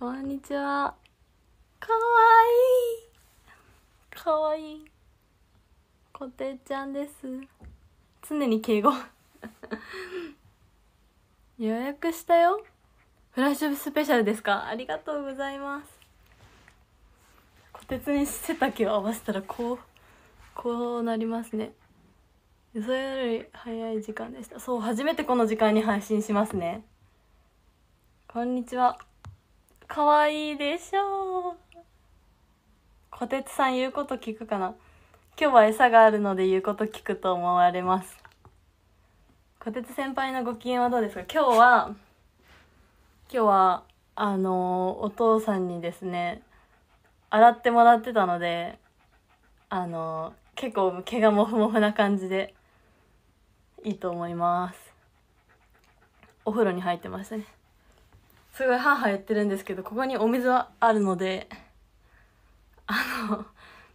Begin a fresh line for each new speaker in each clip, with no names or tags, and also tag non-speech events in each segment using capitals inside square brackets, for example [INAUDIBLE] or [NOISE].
こんにちは。かわいい。かわいい。こてちゃんです。常に敬語 [LAUGHS] 予約したよ。フラッシュスペシャルですかありがとうございます。こてつに背丈を合わせたらこう、こうなりますね。それより早い時間でした。そう、初めてこの時間に配信しますね。こんにちは。可愛いでしょう。小鉄さん言うこと聞くかな今日は餌があるので言うこと聞くと思われます。小鉄先輩のご機嫌はどうですか今日は、今日は、あのお父さんにですね、洗ってもらってたので、あの結構毛がもふもふな感じで、いいと思います。お風呂に入ってましたね。すごいハーハー言ってるんですけどここにお水はあるのであ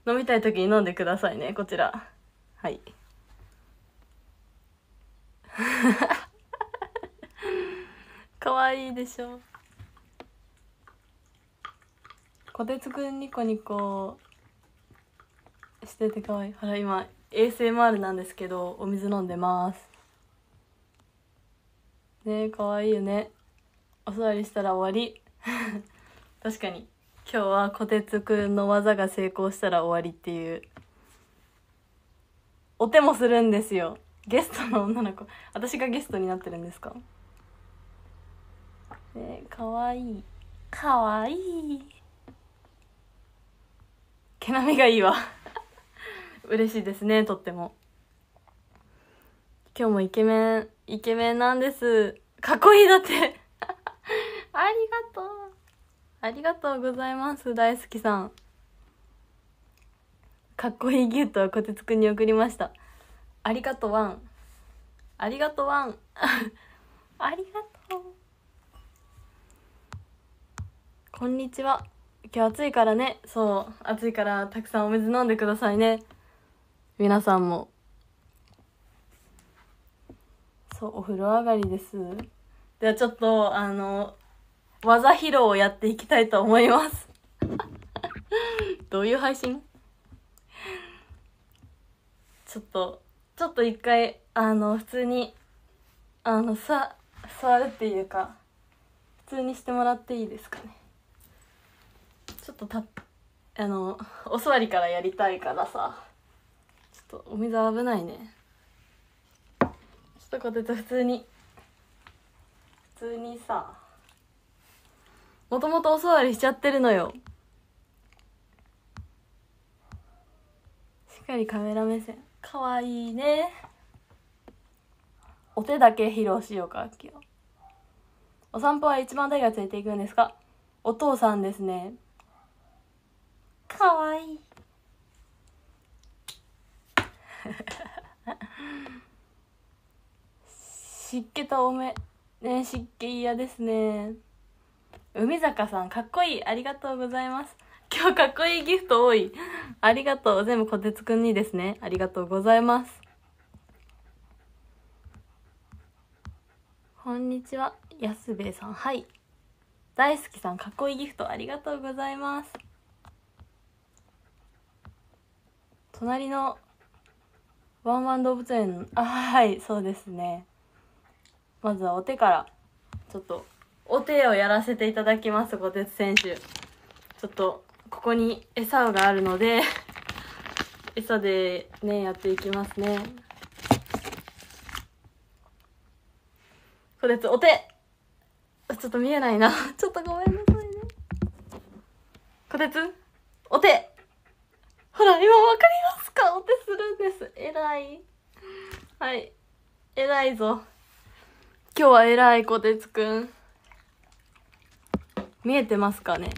の飲みたい時に飲んでくださいねこちらはい [LAUGHS] かわいいでしょこてつくんニコニコしててかわいいほら今 ASMR なんですけどお水飲んでますねえかわいいよねお座りしたら終わり [LAUGHS] 確かに今日は小鉄くんの技が成功したら終わりっていうお手もするんですよゲストの女の子私がゲストになってるんですかえー、かわいいかわいい毛並みがいいわ [LAUGHS] 嬉しいですねとっても今日もイケメンイケメンなんですかっこいいだってありがとうございます大好きさんかっこいいギュッとこてつくんに送りました [LAUGHS] ありがとうワンありがとうワンありがとうこんにちは今日暑いからねそう暑いからたくさんお水飲んでくださいね皆さんもそうお風呂上がりですではちょっとあの技披露をやっていきたいと思います [LAUGHS] どういう配信ちょっと、ちょっと一回、あの、普通に、あの、さ、座るっていうか、普通にしてもらっていいですかね。ちょっとた、あの、お座りからやりたいからさ、ちょっとお水危ないね。ちょっとこうやって普通に、普通にさ、もともとお座りしちゃってるのよ。しっかりカメラ目線。かわいいね。お手だけ披露しようか、今日。お散歩は一番誰が連れていくんですかお父さんですね。かわいい。[LAUGHS] 湿気と多め。ね湿気嫌ですね。海坂さん、かっこいい。ありがとうございます。今日かっこいいギフト多い。ありがとう。全部こてつくんにですね。ありがとうございます。こんにちは。安衛さん。はい。大好きさん、かっこいいギフトありがとうございます。隣のワンワン動物園、あ、はい、そうですね。まずはお手から、ちょっとお手をやらせていただきます小鉄選手ちょっとここに餌があるので [LAUGHS] 餌でねやっていきますね小鉄お手ちょっと見えないな [LAUGHS] ちょっとごめんなさいね小鉄お手ほら今わかりますかお手するんです偉いはい偉いぞ今日は偉い小鉄くん見えてますかね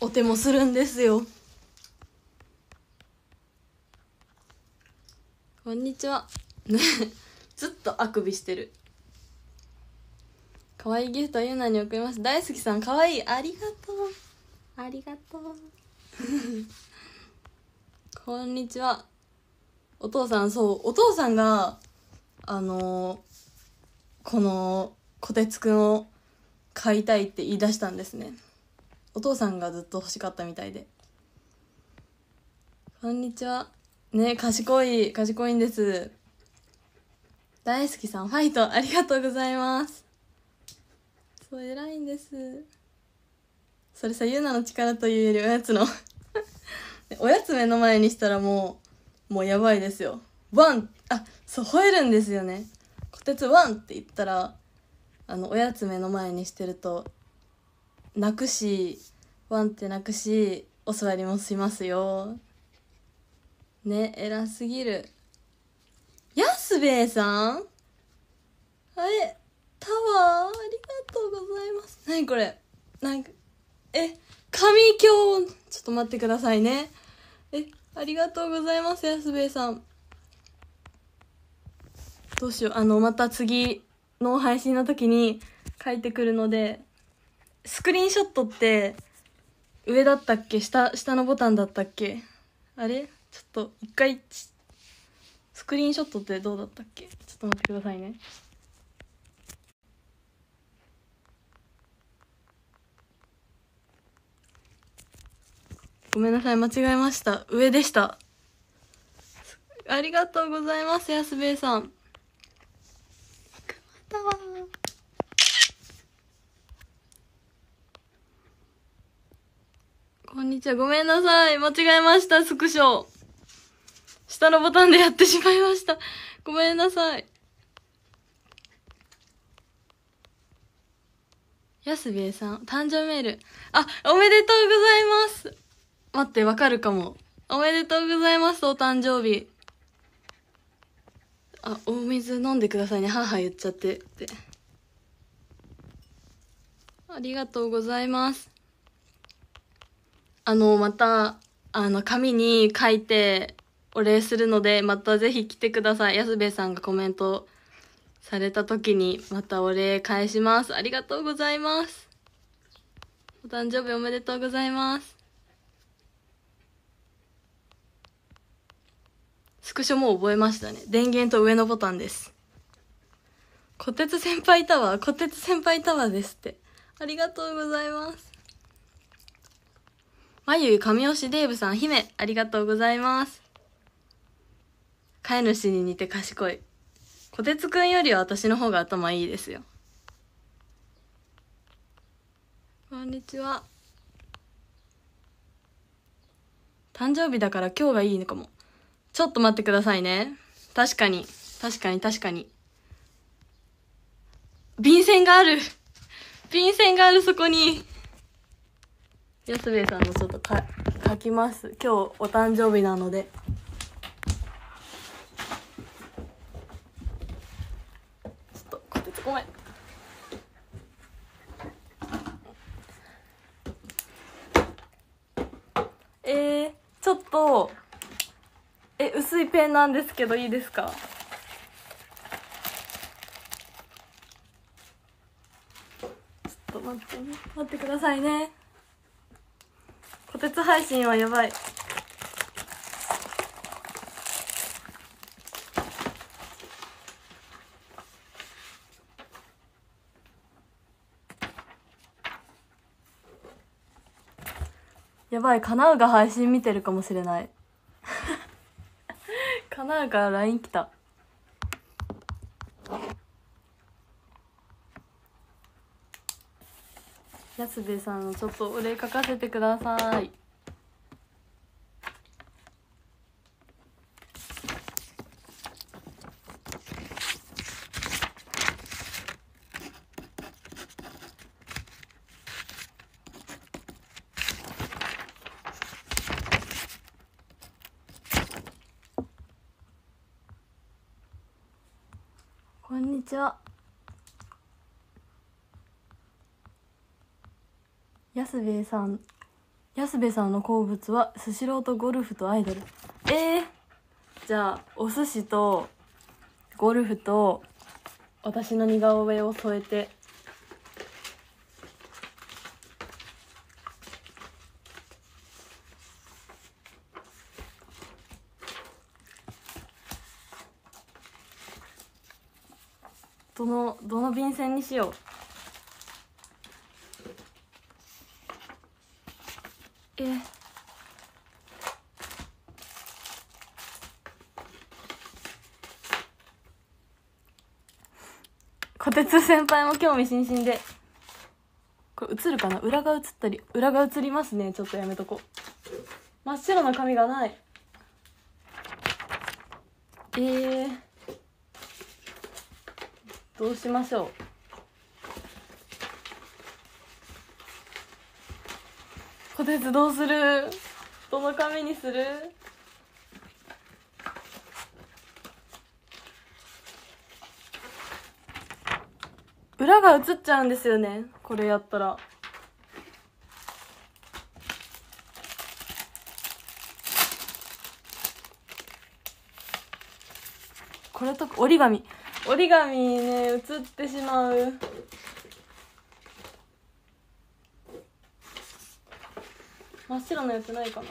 お手もするんですよこんにちは [LAUGHS] ずっとあくびしてる可愛いギフトゆなに送ります大好きさん可愛いありがとうありがとう [LAUGHS] こんにちはお父さんそうお父さんがあのー、このこてつくんを買いたいって言い出したんですねお父さんがずっと欲しかったみたいでこんにちはね賢い賢いんです大好きさんファイトありがとうございますそう偉いんですそれさゆうなの力というよりおやつの [LAUGHS] おやつ目の前にしたらもうもうやばいですよワンあそう吠えるんですよねこてつワンって言ったらあのおやつ目の前にしてると泣くしワンって泣くしお座りもしますよね偉すぎる安兵衛さんあれタワーありがとうございます何これなんかえ神鏡ちょっと待ってくださいねえありがとうございます安兵衛さんどうしようあのまた次の配信の時に書いてくるので、スクリーンショットって上だったっけ下、下のボタンだったっけあれちょっと一回、スクリーンショットってどうだったっけちょっと待ってくださいね。ごめんなさい、間違えました。上でした。ありがとうございます、安兵衛さん。ったわこんにちはごめんなさい間違えましたスクショ下のボタンでやってしまいましたごめんなさいやすべえさん誕生メールあおめでとうございます待ってわかるかもおめでとうございますお誕生日あお水飲んでくださいね母言っちゃってってありがとうございますあのまたあの紙に書いてお礼するのでまたぜひ来てください安部さんがコメントされた時にまたお礼返しますありがとうございますお誕生日おめでとうございますスクショも覚えましたね。電源と上のボタンです。こてつ先輩タワー、こてつ先輩タワーですって。ありがとうございます。まゆゆ、神しデーブさん、姫、ありがとうございます。飼い主に似て賢い。こてつくんよりは私の方が頭いいですよ。こんにちは。誕生日だから今日がいいのかも。ちょっと待ってくださいね。確かに。確かに、確かに。便箋がある便箋がある、そこに安兵衛さんのちょっとか、書きます。今日お誕生日なので。ちょっと、こてつごめん。えー、ちょっと、え薄いペンなんですけどいいですかちょっと待ってね待ってくださいねこてつ配信はやばいやばい、かなうが配信見てるかもしれない。かなうから LINE 来た安部さんちょっとお礼書かせてくださいこんにちは安兵衛さん安兵衛さんの好物はスシローとゴルフとアイドルえー、じゃあお寿司とゴルフと私の似顔絵を添えて線にしようえこてつ先輩も興味津々でこれ映るかな裏が映ったり裏が映りますねちょっとやめとこ真っ白な紙がないえー、どうしましょう鉄どうするどの紙にする裏が映っちゃうんですよねこれやったら。これと折り紙折り紙ね映ってしまう真っ白なやつないか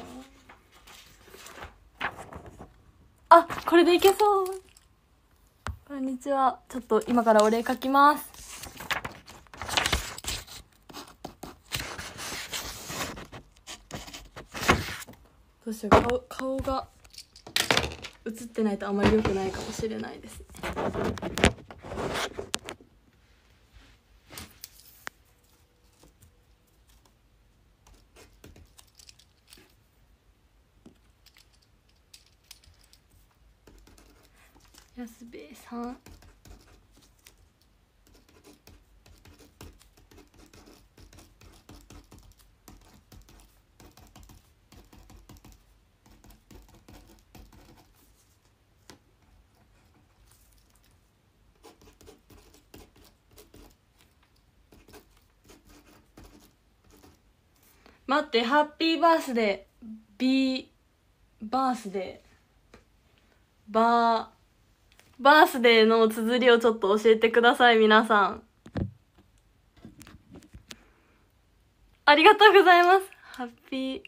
なあこれでいけそうこんにちはちょっと今からお礼書きますどうしよう顔顔が映ってないとあまり良くないかもしれないですね3待ってハッピーバースデービーバースデーバーバースデーの綴りをちょっと教えてください、皆さん。ありがとうございます。ハッピー。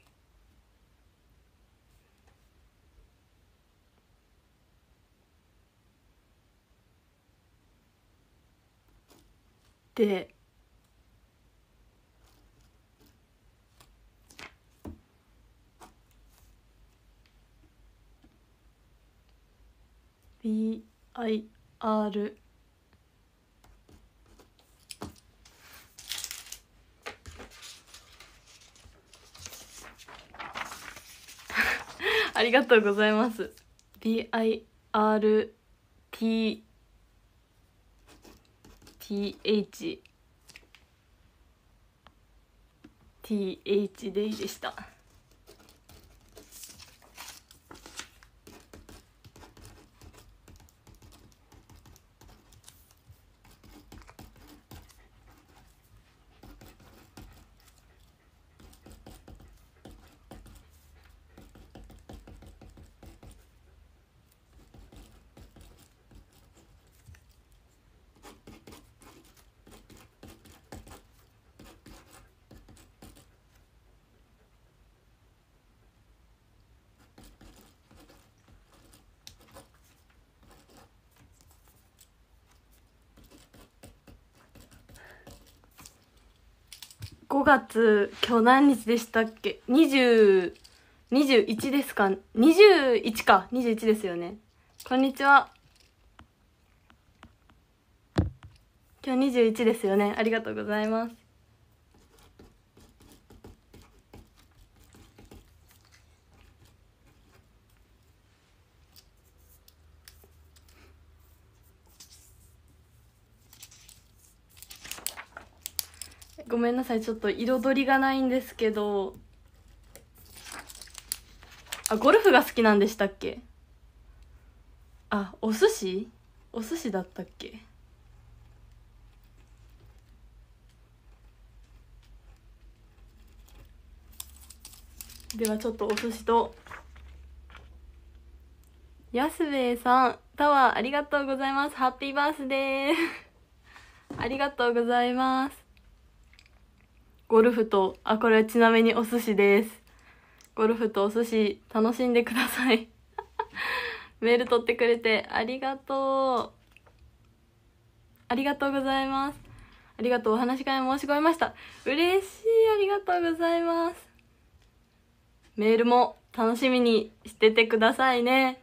で、B IR ありがとうございます BIRTTH でした。月、今日何日でしたっけ ?20、21ですか ?21 か。21ですよね。こんにちは。今日21ですよね。ありがとうございます。めんなさいちょっと彩りがないんですけどあゴルフが好きなんでしたっけあお寿司お寿司だったっけではちょっとお寿司と安兵衛さんタワーありがとうございますハッピーバースデー [LAUGHS] ありがとうございますゴルフと、あ、これはちなみにお寿司です。ゴルフとお寿司楽しんでください。[LAUGHS] メール取ってくれてありがとう。ありがとうございます。ありがとう。お話し会申し込みました。嬉しい。ありがとうございます。メールも楽しみにしててくださいね。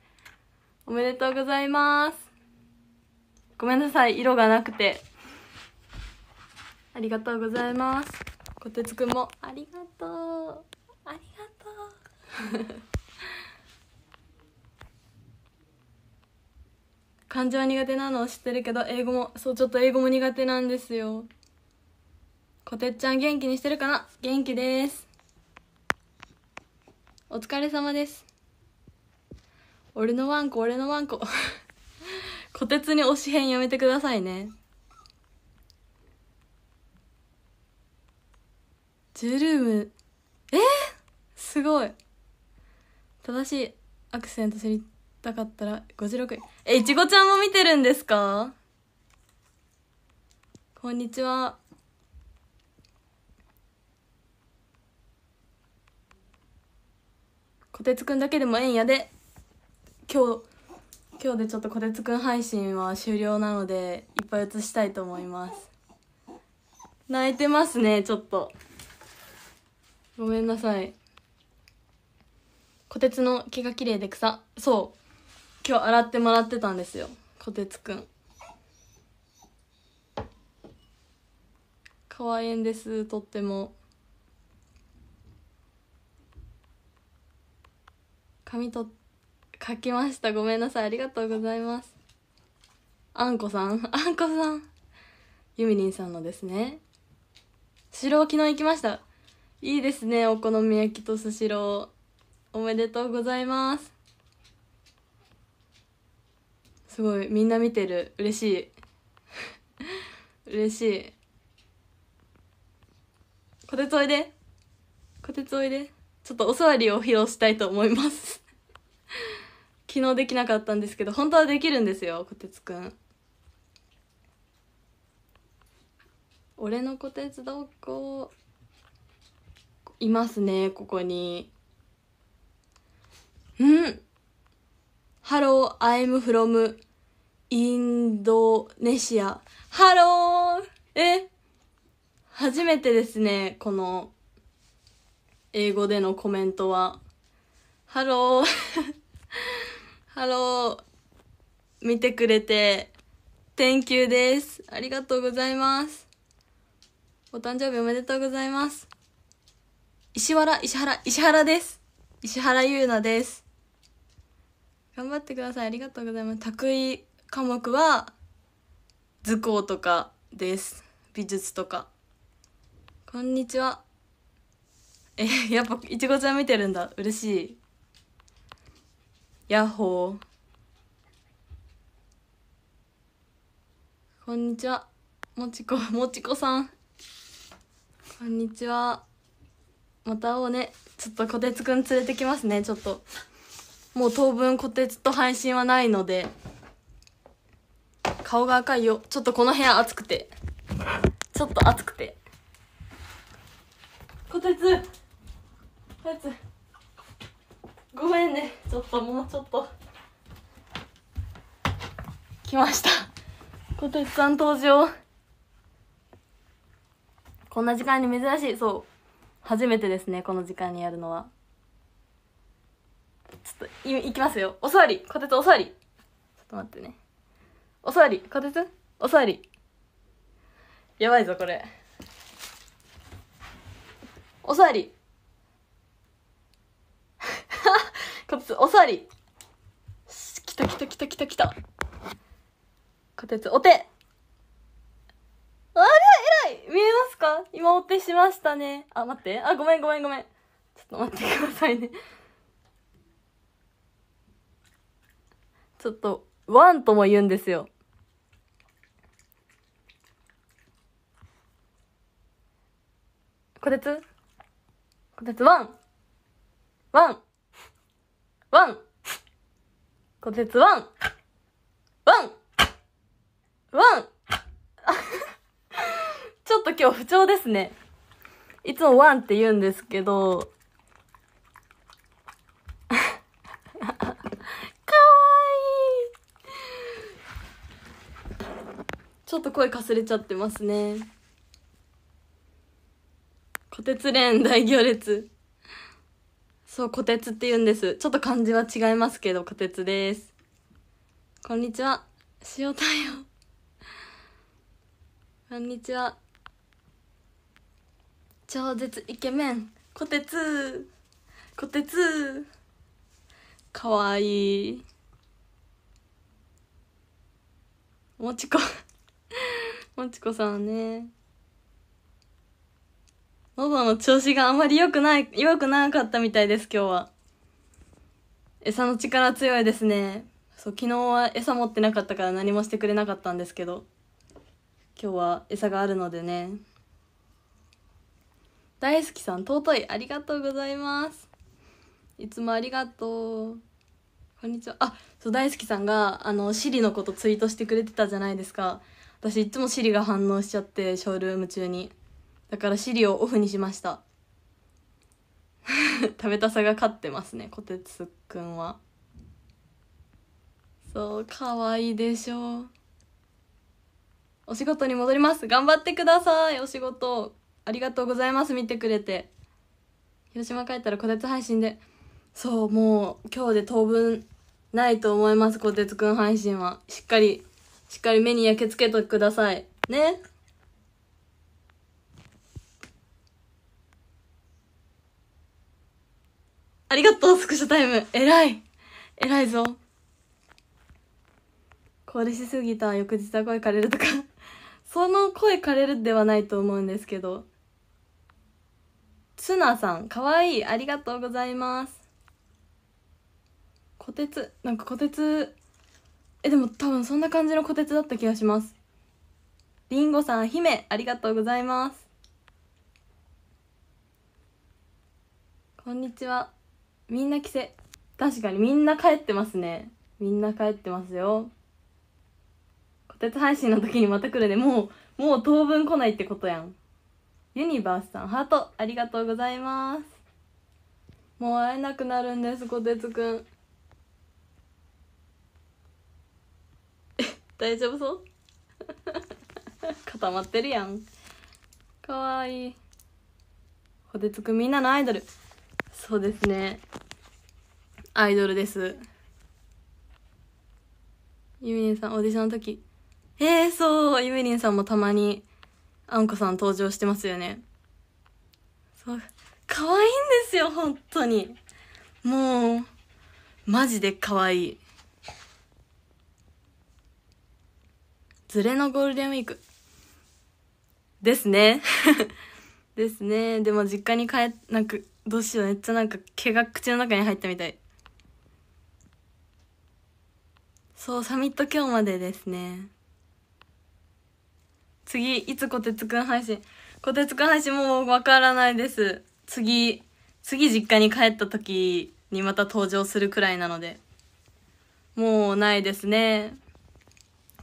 おめでとうございます。ごめんなさい。色がなくて。ありがとうございます。こてつくんもありがとうありがとう漢字 [LAUGHS] は苦手なの知ってるけど英語もそうちょっと英語も苦手なんですよこてっちゃん元気にしてるかな元気ですお疲れ様です俺のワンコ俺のワンコこてつに推し編やめてくださいねトルームえー、すごい正しいアクセント知りたかったら56位えいちごちゃんも見てるんですかこんにちはこてつくんだけでもええんやで今日今日でちょっとこてつくん配信は終了なのでいっぱい映したいと思います泣いてますねちょっとごめんなさいこてつの毛が綺麗で草そう今日洗ってもらってたんですよこてつくん可愛いんですとっても紙と書きましたごめんなさいありがとうございますあんこさん [LAUGHS] あんこさんゆみりんさんのですね城を昨日行きましたいいですねお好み焼きとスシローおめでとうございますすごいみんな見てる嬉しい嬉しいこてつおいでこてつおいでちょっとお座りを披露したいと思います昨日できなかったんですけど本当はできるんですよこてつくん俺のこてつどこいますね、ここに。んハロー、アイムフロム、インドネシア。ハローえ初めてですね、この英語でのコメントは。ハローハロー見てくれて、Thank you です。ありがとうございます。お誕生日おめでとうございます。石原、石原、石原です。石原優奈です。頑張ってください。ありがとうございます。得意科目は、図工とかです。美術とか。こんにちは。え、やっぱ、いちごちゃん見てるんだ。嬉しい。ヤッホー。こんにちは。もちこ、[LAUGHS] もちこさん。こんにちは。また会おうねちょっとこてつくん連れてきますねちょっともう当分こてつと配信はないので顔が赤いよちょっとこの部屋暑くてちょっと暑くてこてつこてつごめんねちょっともうちょっと来ましたこてつさん登場こんな時間に珍しいそう初めてですねこの時間にやるのはちょっといいきますよお座りこてつお座りちょっと待ってねお座りこてつお座りやばいぞこれお座り [LAUGHS] こてつお座りきたきたきたきたきたこてつお手あれい見えますか今オ手しましたね。あ、待って。あ、ごめんごめんごめん。ちょっと待ってくださいね。ちょっと、ワンとも言うんですよ。こてつこてつワンワンワンこてつワンワンワンょっと今日不調ですね。いつもワンって言うんですけど、[LAUGHS] かわいいちょっと声かすれちゃってますね。虎鉄つー大行列。そう、虎鉄って言うんです。ちょっと漢字は違いますけど、虎鉄です。こんにちは。塩太陽。こんにちは。超絶イケメンこてつこてつかわいいもちこもちこさんね喉の調子があんまり良くない良くなかったみたいです今日は餌の力強いですねそう昨日は餌持ってなかったから何もしてくれなかったんですけど今日は餌があるのでね大好きさん尊いありがとうございますいつもありがとうこんにちはあそう大好きさんがあのシリのことツイートしてくれてたじゃないですか私いつもシリが反応しちゃってショールーム中にだからシリをオフにしました [LAUGHS] 食べたさが勝ってますねこてつくんはそうかわいいでしょうお仕事に戻ります頑張ってくださいお仕事ありがとうございます見てくれて広島帰ったらこてつ配信でそうもう今日で当分ないと思いますこてつくん配信はしっかりしっかり目に焼けつけてくださいねありがとうスクショタイム偉い偉いぞこれしすぎた翌日は声枯れるとかその声枯れるではないと思うんですけどツナさん、かわいい。ありがとうございます。こてつなんかこてつえ、でも多分そんな感じのこてつだった気がします。りんごさん、姫、ありがとうございます。こんにちは。みんな来せ確かにみんな帰ってますね。みんな帰ってますよ。こてつ配信の時にまた来るね。もう、もう当分来ないってことやん。ユニバースさんハートありがとうございますもう会えなくなるんですこてつくん [LAUGHS] 大丈夫そう [LAUGHS] 固まってるやんかわいいこてつくんみんなのアイドルそうですねアイドルですゆみりんさんオーディションの時えー、そうゆみりんさんもたまにあんこさん登場してますよね。そう。可愛いんですよ、本当に。もう、マジで可愛い。ズレのゴールデンウィーク。ですね。[LAUGHS] ですね。でも実家に帰、なんか、どうしよう。めっちゃなんか毛が口の中に入ったみたい。そう、サミット今日までですね。次、いつこてつくん配信。こてつくん配信もうわからないです。次、次実家に帰った時にまた登場するくらいなので。もうないですね。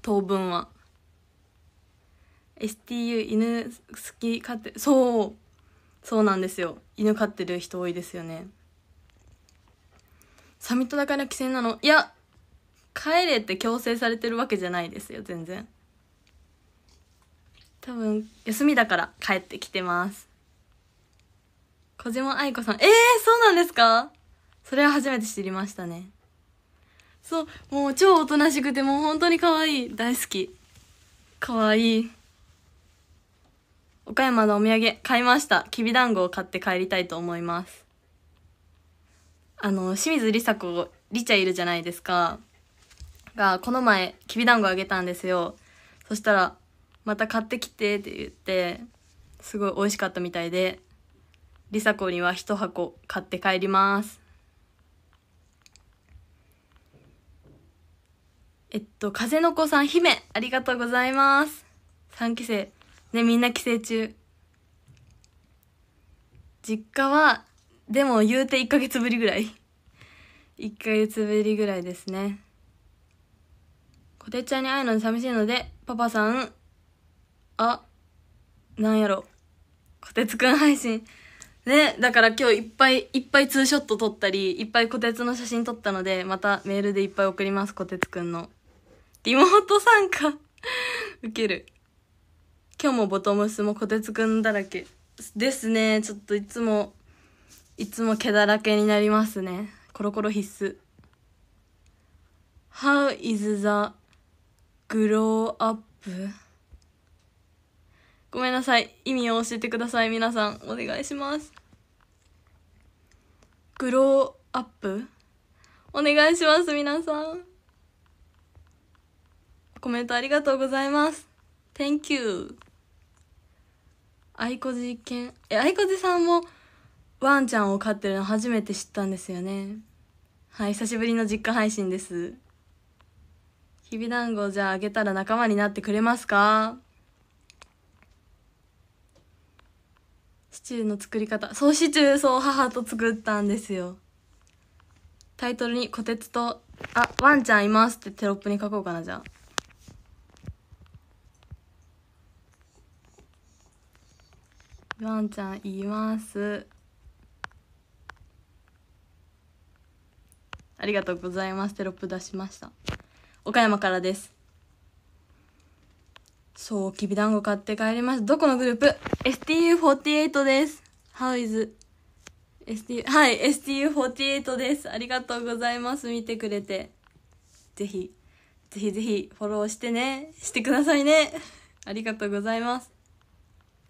当分は。STU 犬好き飼ってそうそうなんですよ犬飼ってる人多いですよねサミットだから帰省なのいや帰れって強制されてるわけじゃないですよ全然多分、休みだから帰ってきてます。小島愛子さん。ええー、そうなんですかそれは初めて知りましたね。そう、もう超おとなしくて、もう本当に可愛い。大好き。可愛い。岡山のお土産買いました。きびだんごを買って帰りたいと思います。あの、清水梨紗子、りちゃいるじゃないですか。が、この前、きびだんごあげたんですよ。そしたら、また買ってきてって言ってすごい美味しかったみたいでリサ子には一箱買って帰りますえっと風の子さん姫ありがとうございます3期生ねみんな帰省中実家はでも言うて1ヶ月ぶりぐらい1ヶ月ぶりぐらいですねこてちゃんに会えるの寂しいのでパパさんあ、なんやろ。こてつくん配信。ね、だから今日いっぱいいっぱいツーショット撮ったり、いっぱいこてつの写真撮ったので、またメールでいっぱい送ります、こてつくんの。リモート参加ウケ [LAUGHS] る。今日もボトムスもこてつくんだらけ。ですね、ちょっといつも、いつも毛だらけになりますね。コロコロ必須。How is the grow up? ごめんなさい。意味を教えてください。皆さん、お願いします。グローアップお願いします、皆さん。コメントありがとうございます。Thank you. 愛こじえ、あいこじさんもワンちゃんを飼ってるの初めて知ったんですよね。はい、久しぶりの実家配信です。きびだんごじゃああげたら仲間になってくれますかチューの作り方そうシチューそう母と作ったんですよタイトルに「こてつとあワンちゃんいます」ってテロップに書こうかなじゃあワンちゃんいますありがとうございますテロップ出しました岡山からですそう、きびだんご買って帰ります。どこのグループ ?STU48 です。How is STU、はい、STU48 です。ありがとうございます。見てくれて。ぜひ、ぜひぜひフォローしてね。してくださいね。ありがとうございます。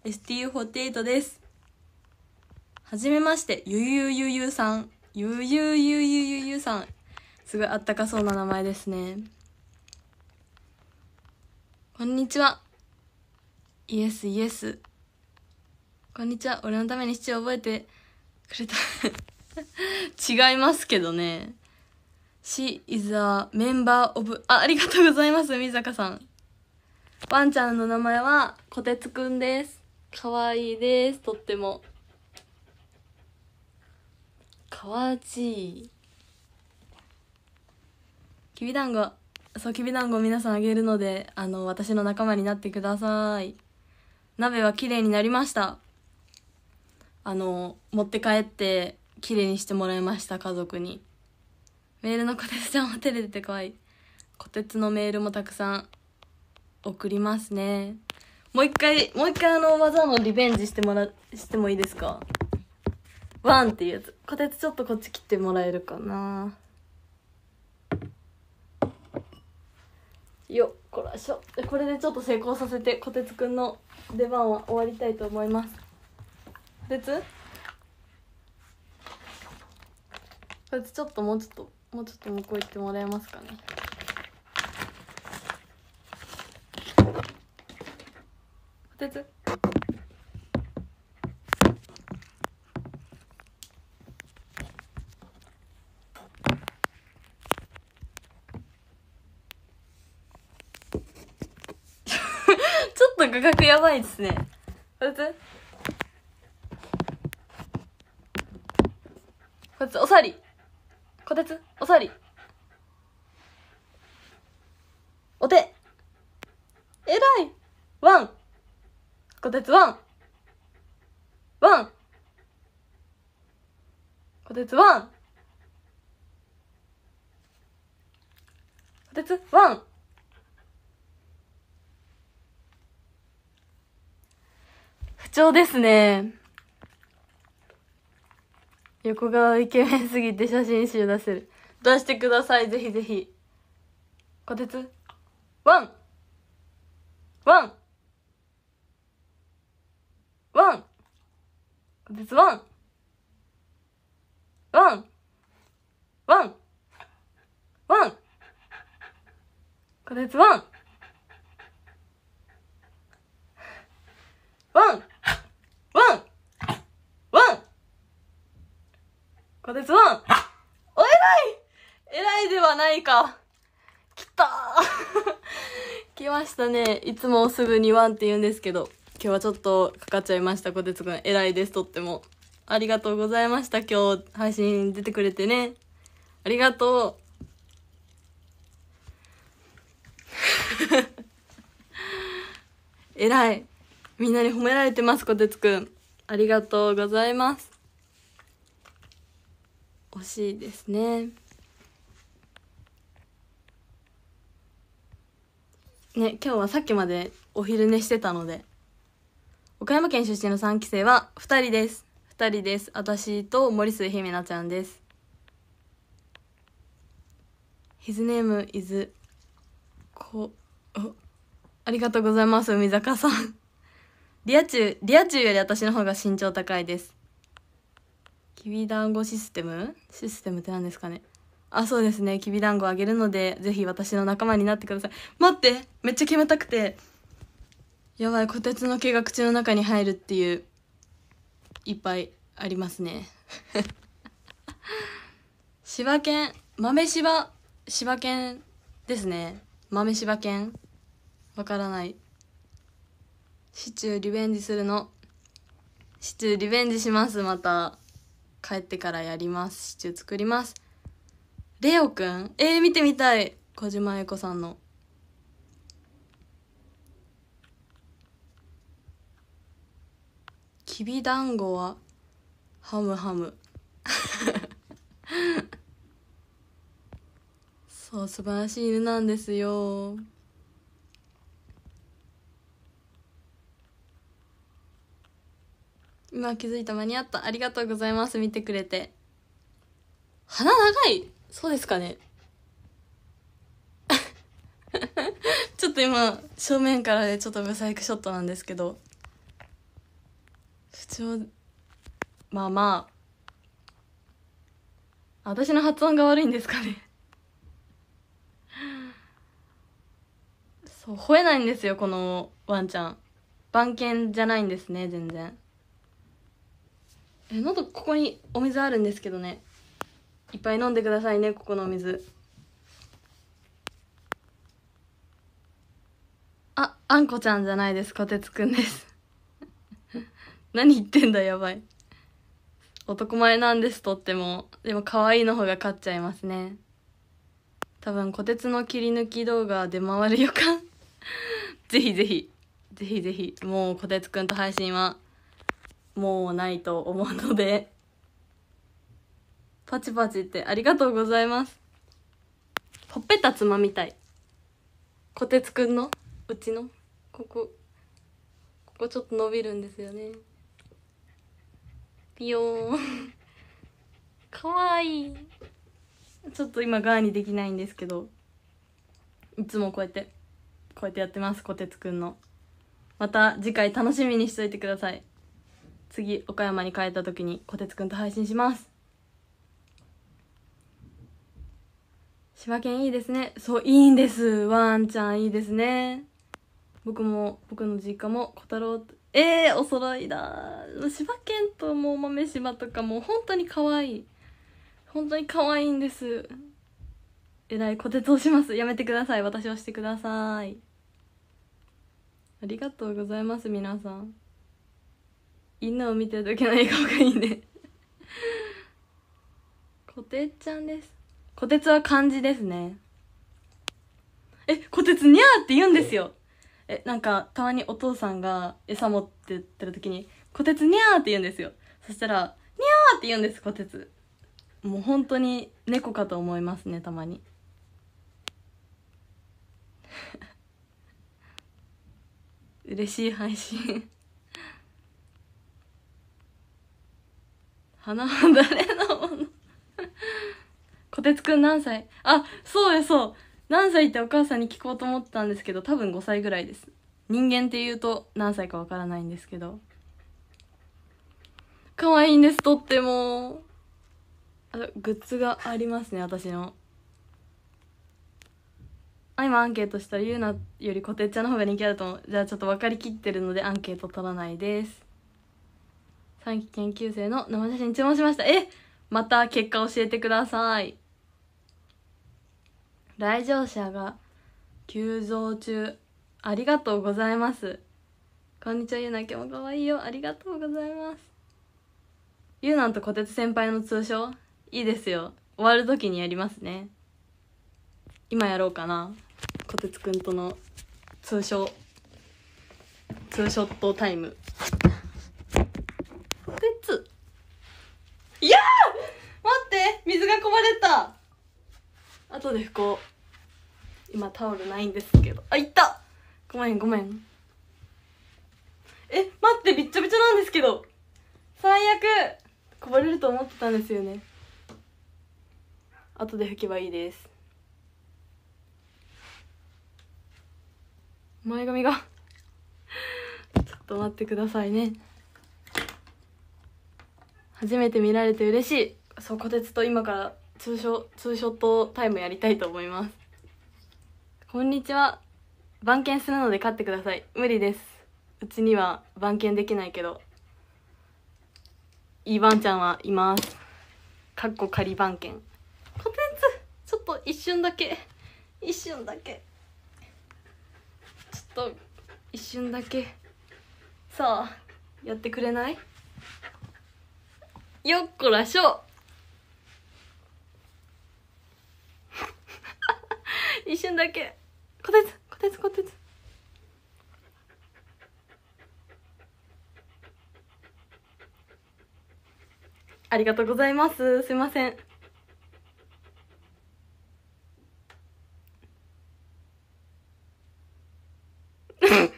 STU48 です。はじめまして、ゆゆゆゆさん。ゆゆゆゆゆゆさん。すごいあったかそうな名前ですね。こんにちは。イエスイエスこんにちは俺のために七を覚えてくれた [LAUGHS] 違いますけどね She is a member of あありがとうございます水坂さんワンちゃんの名前はこてつくんですかわいいですとってもかわちいきびだんごそうきびだんご皆さんあげるのであの私の仲間になってください鍋は綺麗になりましたあの持って帰って綺麗にしてもらいました家族にメールのこてつちゃんも照れてて可愛いこてつのメールもたくさん送りますねもう一回もう一回あの技のリベンジしてもらしてもいいですかワンっていうやつこてつちょっとこっち切ってもらえるかなよっこらしょこれでちょっと成功させてこてつくんの出番は終わりたいと思いますこてつこてつちょっともうちょっともうちょっと向こう行ってもらえますかねこてつやばいですねこいつこいつおさりこてつおさりお手えらいワンこてつワンワンこてつワンこてつワン重ですね。横顔イケメンすぎて写真集出せる。出してください、ぜひぜひ。こてつワンワンワンこてつワンワンワンワンこてつワンワンこてつもんお偉い偉いではないか来た [LAUGHS] 来ましたね。いつもすぐにワンって言うんですけど、今日はちょっとかかっちゃいました、こてつくん。偉いです、とっても。ありがとうございました、今日配信出てくれてね。ありがとう。偉 [LAUGHS] い。みんなに褒められてます、こてつくん。ありがとうございます。惜しいですね。ね、今日はさっきまでお昼寝してたので岡山県出身の3期生は2人です2人です私と森末姫奈ちゃんです His name is こありがとうございます海坂さんリア中リア中より私の方が身長高いですきびだんごシステムシステムって何ですかねあそうですねきびだんごあげるのでぜひ私の仲間になってください待ってめっちゃ決めたくてやばいこてつの毛が口の中に入るっていういっぱいありますね [LAUGHS] 柴犬豆柴柴犬ですね豆柴犬わからないシチューリベンジするのシチューリベンジしますまた帰ってからやりますシチュー作りますレオくんえー、見てみたい小島英子さんのきびだんごはハムハム [LAUGHS] そう素晴らしい犬なんですよ今気づいた間に合ったありがとうございます見てくれて鼻長いそうですかね [LAUGHS] ちょっと今正面からでちょっとブサイクショットなんですけど不調まあまあ私の発音が悪いんですかねそう吠えないんですよこのワンちゃん番犬じゃないんですね全然え喉ここにお水あるんですけどねいっぱい飲んでくださいねここのお水ああんこちゃんじゃないですこてつくんです [LAUGHS] 何言ってんだやばい男前なんですとってもでも可愛いの方が勝っちゃいますね多分こてつの切り抜き動画出回る予感 [LAUGHS] ぜひぜひぜひぜひもうこてつくんと配信はもうないと思うのでパチパチってありがとうございますほっぺたつまみたいこてつくんのうちのここここちょっと伸びるんですよねピヨーンかわいいちょっと今ガーにできないんですけどいつもこうやってこうやってやってますこてつくんのまた次回楽しみにしといてください次岡山に帰った時にこてつくんと配信します千葉県いいですねそういいんですワンちゃんいいですね僕も僕の実家も小太郎ええー、お揃いだ千葉県ともう豆島とかもう本当に可愛い本当に可愛いんですえらい小鉄をしますやめてください私をしてくださいありがとうございます皆さん犬を見てる時の笑顔がいいねこてっちゃんですこてつは漢字ですねえこてつにゃーって言うんですよえなんかたまにお父さんが餌持ってってる時にこてつにゃーって言うんですよそしたらにゃーって言うんですこてつもう本当に猫かと思いますねたまに [LAUGHS] 嬉しい配信花は誰のものこてつくん何歳あ、そうよそう。何歳ってお母さんに聞こうと思ったんですけど、多分5歳ぐらいです。人間って言うと何歳かわからないんですけど。可愛いんです、とっても。あグッズがありますね、私の。あ、今アンケートしたら、ゆうなよりこてっちゃんの方が人気あると思う。じゃあちょっと分かりきってるのでアンケート取らないです。短期研究生の生写真注文しましたえまた結果教えてください来場者が急増中ありがとうございますこんにちはゆうな今日もかわいいよありがとうございますゆうなんとこてつ先輩の通称いいですよ終わる時にやりますね今やろうかなこてつくんとの通称ツーショットタイム鉄いや待って水がこぼれた後で拭こう今タオルないんですけどあいったごめんごめんえ待ってびっちゃびちゃなんですけど最悪こぼれると思ってたんですよね後で拭けばいいです前髪が [LAUGHS] ちょっと待ってくださいね初めて見られて嬉しいそうこてつと今からツーショツットタイムやりたいと思いますこんにちは番犬するので飼ってください無理ですうちには番犬できないけどいい番ちゃんはいますかっこ仮番犬こてつちょっと一瞬だけ一瞬だけちょっと一瞬だけさあやってくれないよっこらしょ [LAUGHS] 一瞬だけこてつこてつこてつありがとうございますすいません [LAUGHS]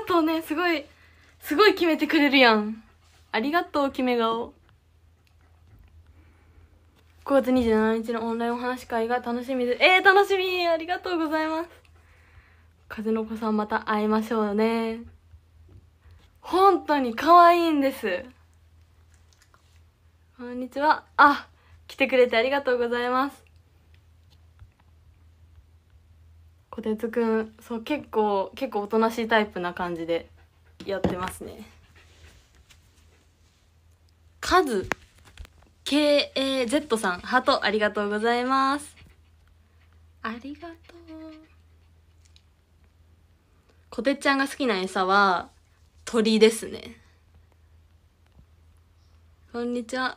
がとうねすごいすごい決めてくれるやんありがとう決め顔5月27日のオンラインお話会が楽しみですえー、楽しみありがとうございます風の子さんまた会いましょうね本当に可愛いんですこんにちはあ来てくれてありがとうございます小鉄くんそう結構結構おとなしいタイプな感じでやってますねカズ KAZ さんハートありがとうございますありがとうこてっちゃんが好きな餌は鳥ですねこんにちは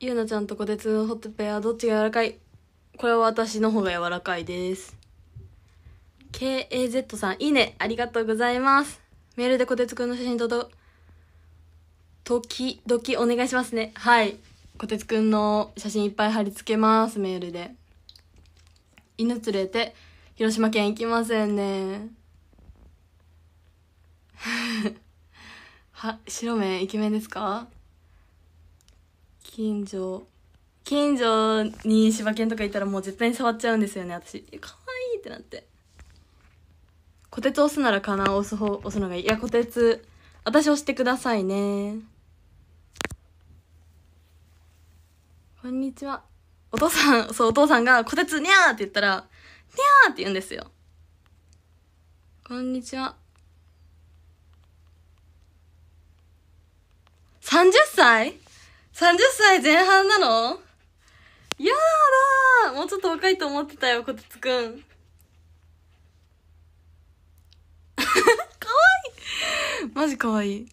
ゆうなちゃんとこてつのホットペアどっちが柔らかいこれは私の方が柔らかいです KAZ さん、いいね。ありがとうございます。メールでこてつくんの写真とど、時々お願いしますね。はい。こてつくんの写真いっぱい貼り付けます、メールで。犬連れて、広島県行きませんね。[LAUGHS] は、白目イケメンですか近所。近所に柴犬とかいたらもう絶対に触っちゃうんですよね、私。かわいいってなって。小鉄押すならかな押す方押すのがいいいや小鉄私押してくださいねこんにちはお父さんそうお父さんが「小鉄にゃー」って言ったら「にゃー」って言うんですよこんにちは30歳 ?30 歳前半なのやだもうちょっと若いと思ってたよ、こてつくん。[LAUGHS] マジ可愛い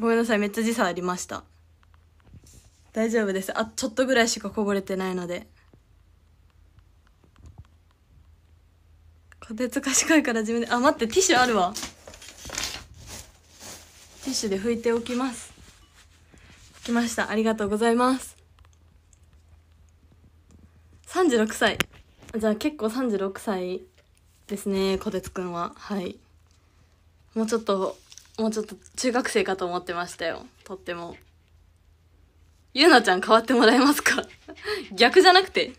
ごめんなさいめっちゃ時差ありました大丈夫ですあちょっとぐらいしかこぼれてないのでこてつ賢いから自分であ待ってティッシュあるわティッシュで拭いておきます拭きましたありがとうございます36歳じゃあ結構36歳ですねてつくんははいもうちょっともうちょっと中学生かと思ってましたよとってもゆうなちゃん変わってもらえますか [LAUGHS] 逆じゃなくて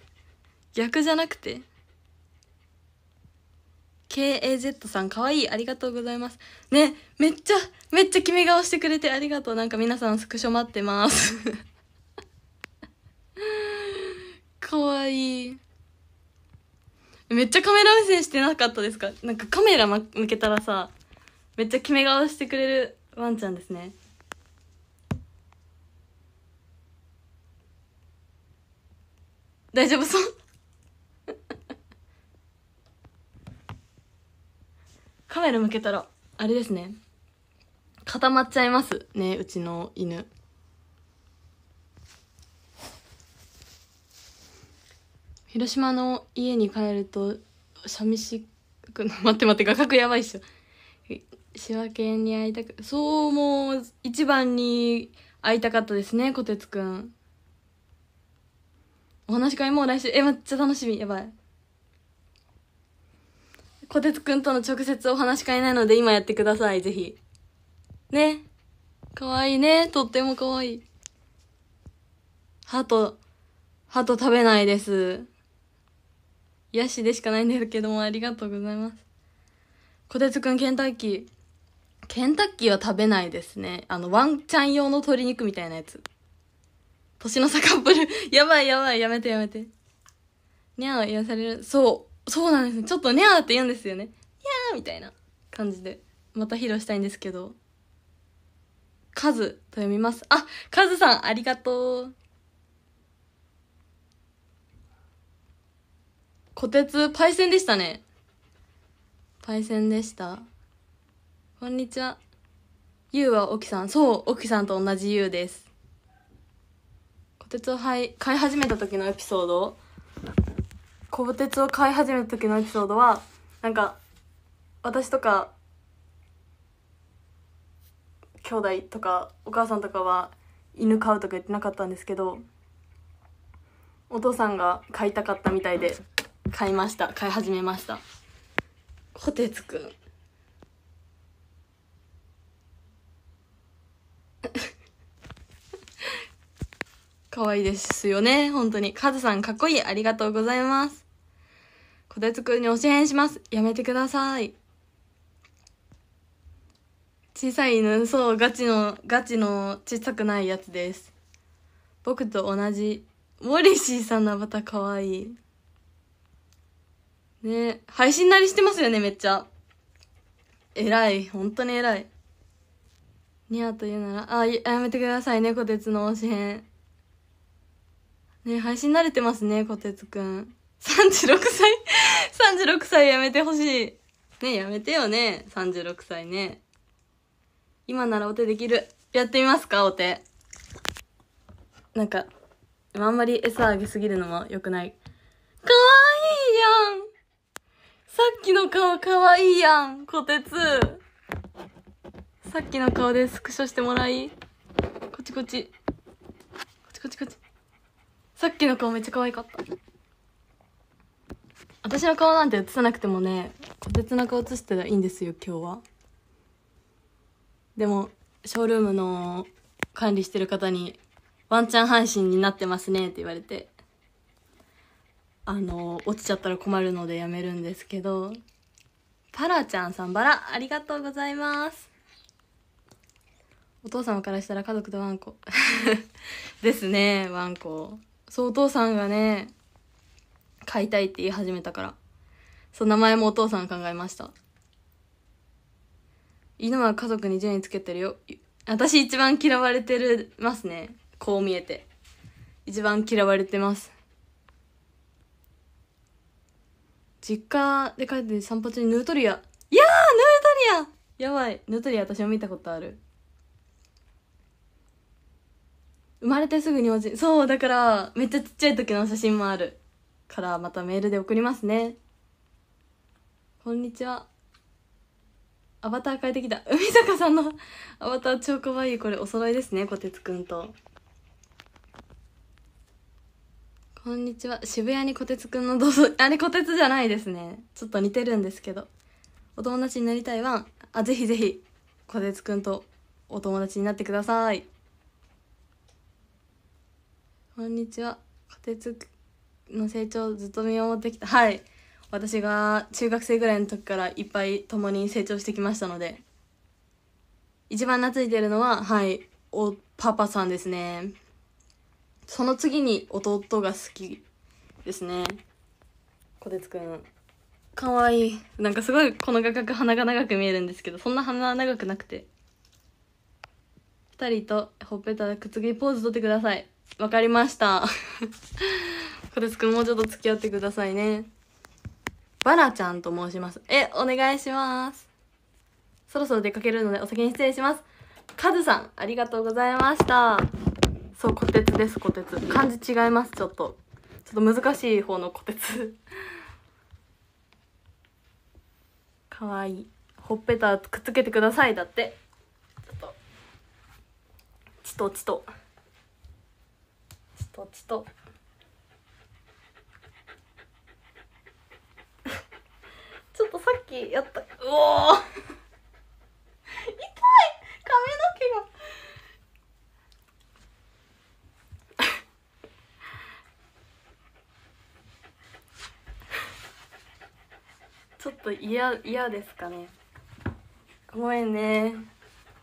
逆じゃなくて KAZ さんかわいいありがとうございますねめっちゃめっちゃ君顔してくれてありがとうなんか皆さんスクショ待ってます [LAUGHS] かわいいめっちゃカメラ目線してなかったですかなんかカメラ、向けたらさ、めっちゃ決め顔してくれるワンちゃんですね。大丈夫そう [LAUGHS] カメラ向けたら、あれですね。固まっちゃいますね、うちの犬。広島の家に帰ると寂しく [LAUGHS] 待って待って画角やばいっしょ仕分けに会いたくそうもう一番に会いたかったですねこてつくんお話し会もう来週えめっちゃ楽しみやばいこてつくんとの直接お話し会なので今やってくださいぜひねかわいいねとってもかわいいハートハート食べないです癒しでしかないんですけどもありがとうございますこてつくんケンタッキーケンタッキーは食べないですねあのワンちゃん用の鶏肉みたいなやつ年の差カップル [LAUGHS] やばいやばいやめてやめてにゃー癒されるそうそうなんですねちょっとにゃーって言うんですよねにゃーみたいな感じでまた披露したいんですけどカズと読みますあカズさんありがとうこてつ、パイセンでしたね。パイセンでした。こんにちは。ゆうはおきさん。そう、おきさんと同じゆうです。こてつをはい、飼い始めた時のエピソードこてつを飼い始めた時のエピソードは、なんか、私とか、兄弟とか、お母さんとかは、犬飼うとか言ってなかったんですけど、お父さんが飼いたかったみたいで。買いました買い始めましたこてつくん [LAUGHS] 可愛いですよね本当にカズさんかっこいいありがとうございますこてつくんに教えんしますやめてください小さい犬そうガチのガチの小さくないやつです僕と同じモリシーさんのまた可愛いね配信なりしてますよね、めっちゃ。偉い。本当に偉い。にゃーと言うなら、あ、やめてくださいね、こてつの推し編。ね配信慣れてますね、こてつくん。36歳 ?36 歳やめてほしい。ねやめてよね、36歳ね。今ならお手できる。やってみますか、お手。なんか、あんまり餌あげすぎるのも良くない。かわいいやんさっきの顔かわいいやん、こてつ。さっきの顔でスクショしてもらい。こっちこっち。こっちこっちこっち。さっきの顔めっちゃ可愛かった。私の顔なんて映さなくてもね、こてつの顔映したらいいんですよ、今日は。でも、ショールームの管理してる方に、ワンチャン配信になってますねって言われて、あの落ちちゃったら困るのでやめるんですけどパラちゃんさんバラありがとうございますお父様からしたら家族とワンコ [LAUGHS] ですねワンコそうお父さんがね飼いたいって言い始めたからそう名前もお父さん考えました犬は家族に順位つけてるよ私一番嫌われてるますねこう見えて一番嫌われてます実家で帰って散髪にヌートリア。いやー、ヌートリアやばい。ヌートリア私も見たことある。生まれてすぐにおじ、そう、だから、めっちゃちっちゃい時の写真もある。から、またメールで送りますね。こんにちは。アバター変えてきた。海坂さんのアバター超可愛い。これお揃いですね、こてつくんと。こんにちは。渋谷にこてつくんの銅像、[LAUGHS] あれこてつじゃないですね。ちょっと似てるんですけど。お友達になりたいワン。あ、ぜひぜひ、こてつくんとお友達になってください。こんにちは。こてつの成長ずっと見守ってきた。はい。私が中学生ぐらいの時からいっぱい共に成長してきましたので。一番懐いてるのは、はい、おパパさんですね。その次に弟が好きですねこてつくんかわいいなんかすごいこの画角鼻が長く見えるんですけどそんな鼻は長くなくて2人とほっぺたくっつぎポーズ取ってくださいわかりましたこてつくんもうちょっと付き合ってくださいねバラちゃんと申しますえお願いしますそろそろ出かけるのでお先に失礼しますカズさんありがとうございましたそう虎鉄です虎鉄漢字違いますちょっとちょっと難しい方の虎鉄かわ [LAUGHS] いいほっぺたくっつけてくださいだってちょっとちとちとちとちと [LAUGHS] ちょっとさっきやったうお [LAUGHS] 痛い髪の毛がちょっと嫌嫌ですかねごめんね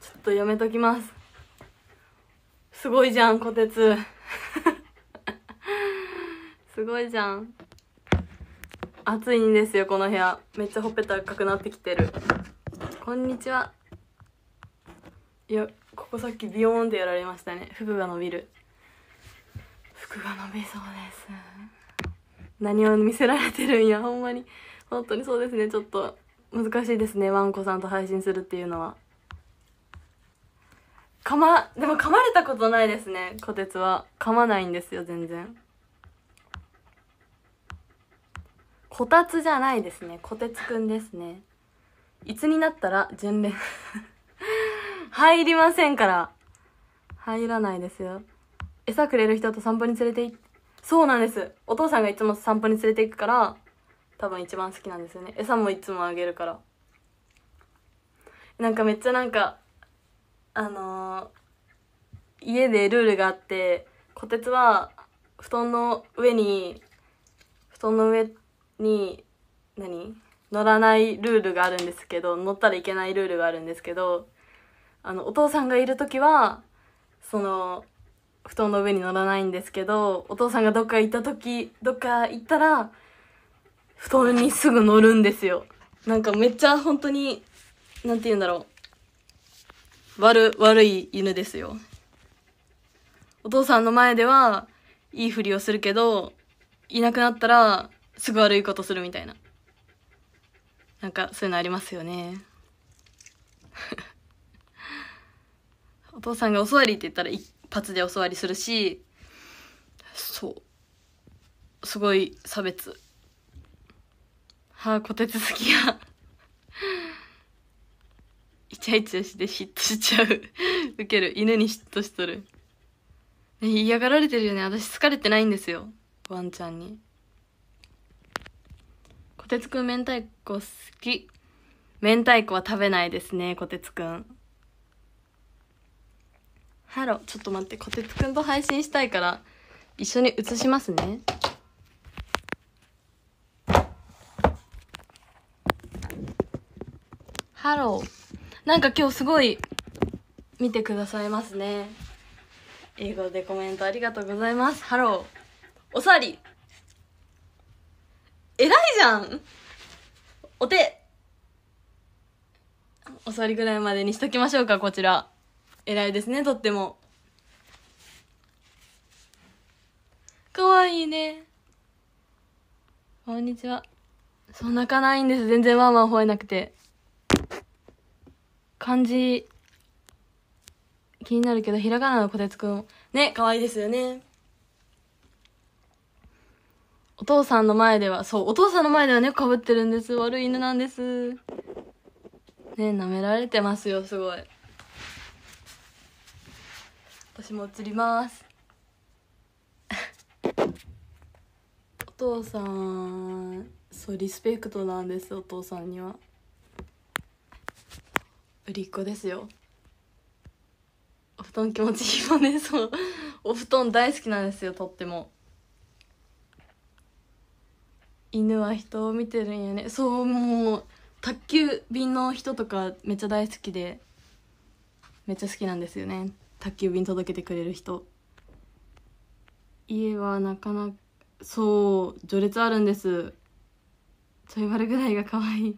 ちょっとやめときますすごいじゃんこてつ [LAUGHS] すごいじゃん暑いんですよこの部屋めっちゃほっぺた赤くなってきてるこんにちはいやここさっきビヨーンってやられましたね服が伸びる服が伸びそうです何を見せられてるんやほんまに本当にそうですねちょっと難しいですねわんこさんと配信するっていうのはかまでも噛まれたことないですねこてつは噛まないんですよ全然こたつじゃないですねこてつくんですねいつになったら純恋 [LAUGHS] 入りませんから入らないですよ餌くれる人と散歩に連れて行ってそうなんですお父さんがいつも散歩に連れて行くから多分一番好きなんですよね餌もいつもあげるからなんかめっちゃなんかあのー、家でルールがあってこてつは布団の上に布団の上に何乗らないルールがあるんですけど乗ったらいけないルールがあるんですけどあのお父さんがいる時はその布団の上に乗らないんですけどお父さんがどっか行った時どっか行ったら布団にすぐ乗るんですよ。なんかめっちゃ本当に、なんて言うんだろう。悪、悪い犬ですよ。お父さんの前では、いいふりをするけど、いなくなったら、すぐ悪いことするみたいな。なんか、そういうのありますよね。[LAUGHS] お父さんがお座りって言ったら一発でお座りするし、そう。すごい差別。はあ、小鉄好きや。イチャイチャして嫉妬しちゃう。ウケる。犬に嫉妬しとる。嫌がられてるよね。私疲れてないんですよ。ワンちゃんに。こてつくん明太子好き。明太子は食べないですね、こてつくん。ハロー、ちょっと待って、こてつくんと配信したいから、一緒に写しますね。ハロー。なんか今日すごい見てくださいますね。英語でコメントありがとうございます。ハロー。おさり。偉いじゃんお手お座りぐらいまでにしときましょうか、こちら。偉いですね、とっても。かわいいね。こんにちは。そう、泣かないんです。全然ワンワン吠えなくて。漢字、気になるけど、ひらがなのこてつくん、ね、可愛いですよね。お父さんの前では、そう、お父さんの前では猫、かぶってるんです。悪い犬なんです。ね、舐められてますよ、すごい。私も映ります。[LAUGHS] お父さん、そう、リスペクトなんです、お父さんには。ぶりっ子ですよお布団気持ちいいもね [LAUGHS] そうお布団大好きなんですよとっても犬は人を見てるんやねそうもう宅急便の人とかめっちゃ大好きでめっちゃ好きなんですよね宅急便届けてくれる人家はなかなかそう序列あるんですちょい悪ぐらいが可愛い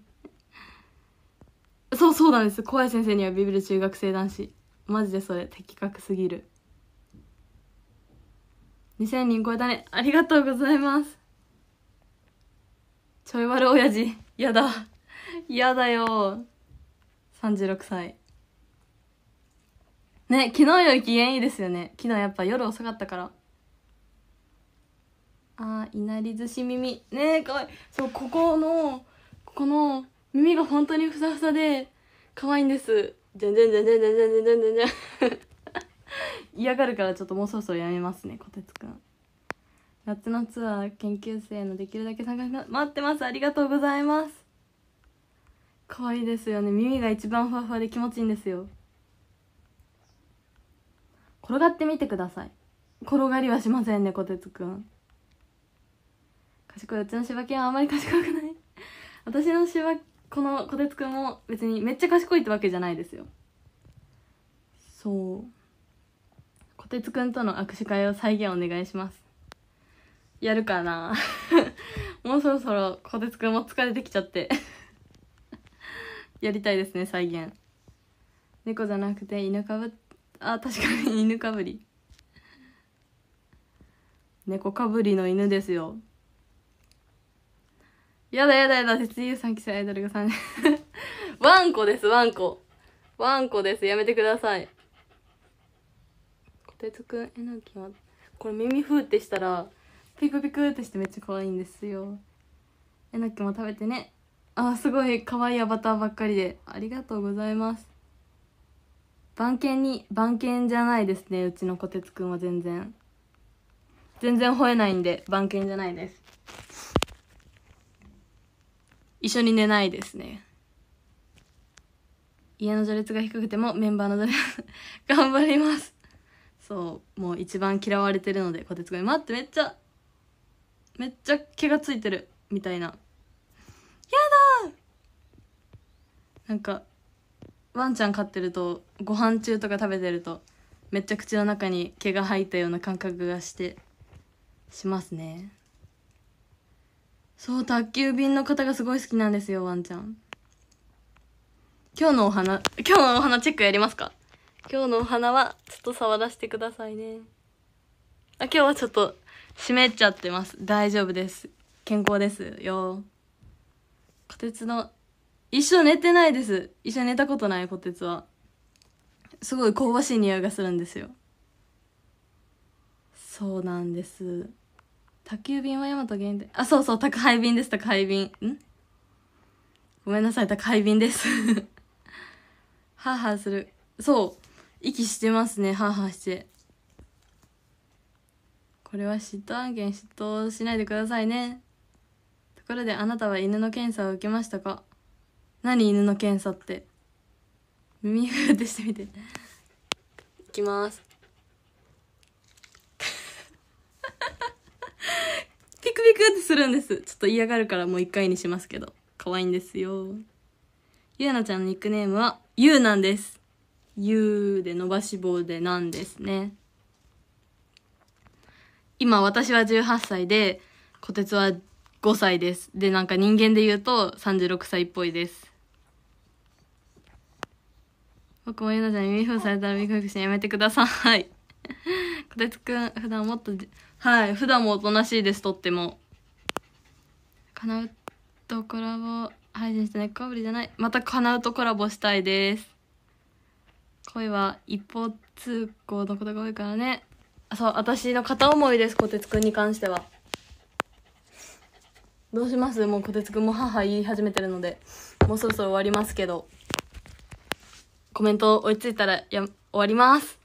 そうそうなんです怖い先生にはビビる中学生男子マジでそれ的確すぎる2000人超えたねありがとうございますちょい悪親父やだやだよ36歳ね昨日より機嫌いいですよね昨日やっぱ夜遅かったからあいなり寿司耳ねえかわいいそうここのここの耳が本当にふさふさで可愛いんですじゃんじゃんじゃんじゃんじゃんじゃんじゃんじゃんじゃん嫌がるからちょっともうそろそろやめますねこてつくん夏のツアー研究生のできるだけ参加待ってますありがとうございます可愛いですよね耳が一番ふわふわで気持ちいいんですよ転がってみてください転がりはしませんねこてつくん賢いうちの柴犬はあまり賢くない私の柴このこてつくんも別にめっちゃ賢いってわけじゃないですよそうこてつくんとの握手会を再現お願いしますやるかな [LAUGHS] もうそろそろこてつくんも疲れてきちゃって [LAUGHS] やりたいですね再現猫じゃなくて犬かぶあ確かに犬かぶり猫かぶりの犬ですよやだやだやだ、鉄優さん期生アイドルが3年。[LAUGHS] ワンコです、ワンコ。ワンコです、やめてください。こてつくん、えのきは、これ耳ふーってしたら、ピクピクってしてめっちゃ可愛いんですよ。えのきも食べてね。あ、すごい可愛いアバターばっかりで。ありがとうございます。番犬に、番犬じゃないですね、うちのこてつくんは全然。全然吠えないんで、番犬じゃないです。一緒に寝ないですね。家の序列が低くてもメンバーの序列 [LAUGHS] 頑張ります。そう、もう一番嫌われてるので、こてつい待ってめっちゃ、めっちゃ毛がついてる、みたいな。やだなんか、ワンちゃん飼ってると、ご飯中とか食べてると、めっちゃ口の中に毛が入ったような感覚がして、しますね。そう宅急便の方がすごい好きなんですよワンちゃん今日のお花今日のお花チェックやりますか今日のお花はちょっと触らせてくださいねあ今日はちょっと湿っちゃってます大丈夫です健康ですよこてつの一生寝てないです一緒寝たことないこてつはすごい香ばしい匂いがするんですよそうなんです宅急便は大和限定。あ、そうそう、宅配便です、宅配便。んごめんなさい、宅配便です。[LAUGHS] はあはあする。そう。息してますね、はあはあして。これは嫉妬案件嫉妬しないでくださいね。ところであなたは犬の検査を受けましたか何犬の検査って。耳ふーってしてみて。いきます。ビクってするんです。ちょっと嫌がるからもう一回にしますけど。可愛いんですよ。ゆうなちゃんのニックネームは、ゆうなんです。ゆうで伸ばし棒でなんですね。今私は18歳で、こてつは5歳です。で、なんか人間で言うと36歳っぽいです。僕もゆうなちゃんに耳封されたら見隠しやめてください。[LAUGHS] こてつくん、普段もっとはい普段もおとなしいですとってもかなうとコラボ配信してね、かぶりじゃないまたかなうとコラボしたいです恋は一方通行のことが多いからねそう私の片思いですこてつくんに関してはどうしますもうこてつくんも母言い始めてるのでもうそろそろ終わりますけどコメント追いついたらや終わります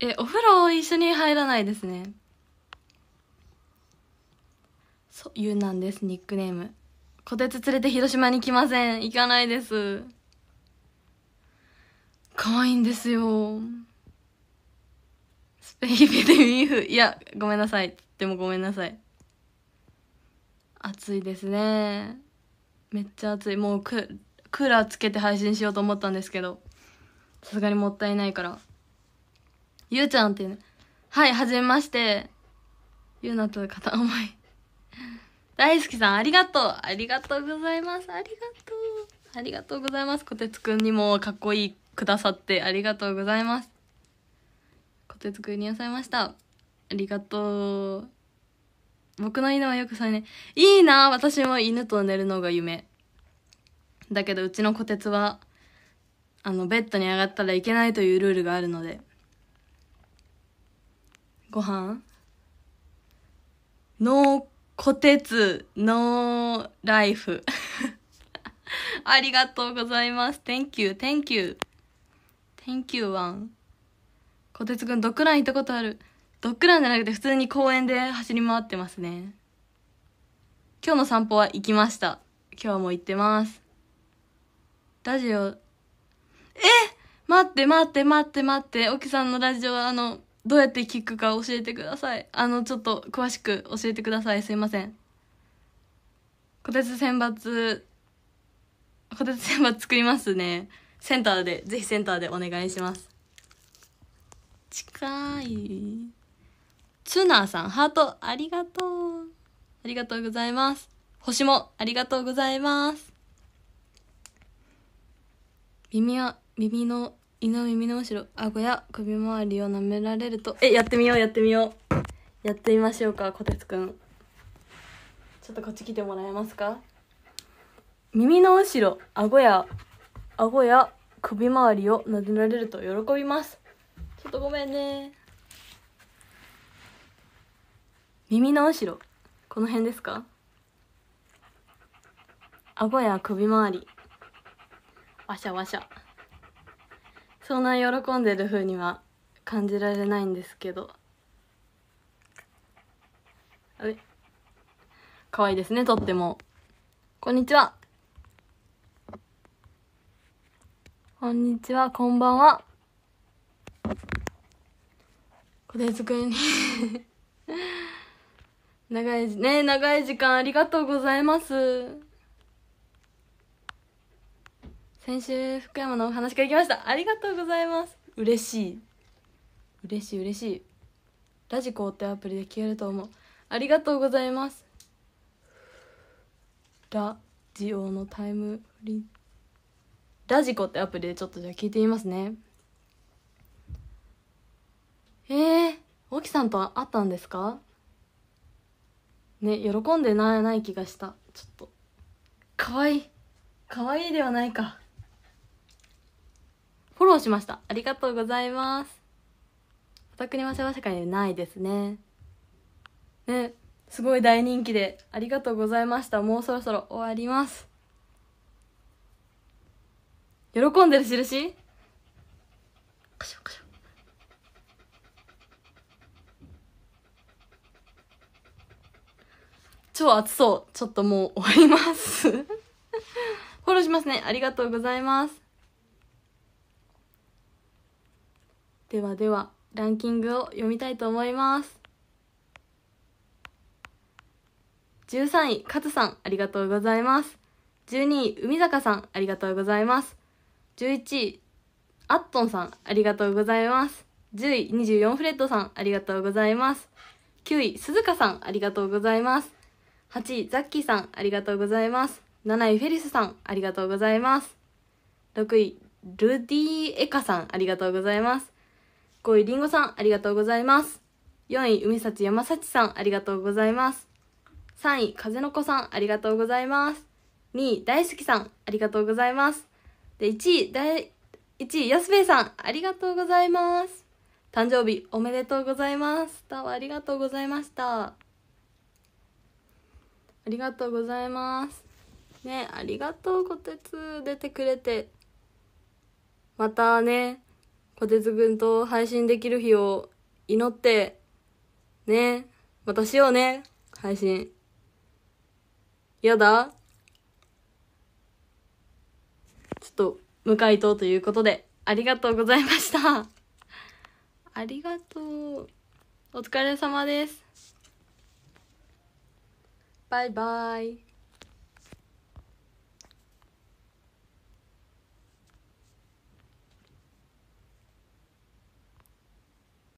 え、お風呂一緒に入らないですね。そう、ゆうなんです、ニックネーム。こてつ連れて広島に来ません。行かないです。可愛いんですよ。スペインでミーフ。いや、ごめんなさい。でもごめんなさい。暑いですね。めっちゃ暑い。もうククーラーつけて配信しようと思ったんですけど、さすがにもったいないから。ゆうちゃんっていうね。はい、はじめまして。ゆうなと片思い。大好きさん、ありがとう。ありがとうございます。ありがとう。ありがとうございます。こてつくんにもかっこいいくださってありがとうございます。こてつくんにさいました。ありがとう。僕の犬はよくさうね。いいな私も犬と寝るのが夢。だけど、うちのこてつは、あの、ベッドに上がったらいけないというルールがあるので、ご飯ノーコテツ、ノーライフ。[LAUGHS] ありがとうございます。Thank you, thank you. Thank you, one. こてくん、ドッグラン行ったことある。ドッグランじゃなくて普通に公園で走り回ってますね。今日の散歩は行きました。今日も行ってます。ラジオ、え待って待って待って待って、奥さんのラジオ、あの、どうやって聞くか教えてくださいあのちょっと詳しく教えてくださいすいません虎鉄選抜虎鉄選抜作りますねセンターでぜひセンターでお願いします近いツナーさんハートありがとうありがとうございます星もありがとうございます耳は耳の胃の耳の後ろ顎や首周りを舐められるとえやってみようやってみようやってみましょうかこてつくんちょっとこっち来てもらえますか耳の後ろ顎や顎や首周りを撫でられると喜びますちょっとごめんね耳の後ろこの辺ですか顎や首周りわしゃわしゃそんな喜んでる風には感じられないんですけどあれ可愛いですねとってもこんにちはこんにちはこんばんは小鉄くんに [LAUGHS] 長いね長い時間ありがとうございます先週福山のお話から来ましたありがとうございます嬉しい嬉しい嬉しいラジコってアプリで消えると思うありがとうございますラジオのタイムリラジコってアプリでちょっとじゃあ聞いてみますねえー、沖さんと会ったんですかね喜んでないない気がしたちょっとかわいいかわいいではないかフォローしました。ありがとうございます。おたくにわせは社ないですね。ね、すごい大人気で、ありがとうございました。もうそろそろ終わります。喜んでる印カシカシ超暑そう。ちょっともう終わります [LAUGHS] フォローしますね。ありがとうございます。ではではランキングを読みたいと思います13位ズさんありがとうございます12位海坂さんありがとうございます11位アットンさんありがとうございます10位24フレットさんありがとうございます9位鈴鹿さんありがとうございます8位ザッキーさんありがとうございます7位フェリスさんありがとうございます6位ルディエカさんありがとうございます5位りんごさんありがとうございます4位梅幸山幸さんありがとうございます3位風の子さんありがとうございます2位大好きさんありがとうございますで1位大1位安兵衛さんありがとうございます誕生日おめでとうございますどうもありがとうございましたありがとうございますねありがとうこてつ出てくれてまたね小鉄くんと配信できる日を祈って、ね、またしようね、配信。やだちょっと、無回答ということで、ありがとうございました。ありがとう。お疲れ様です。バイバイ。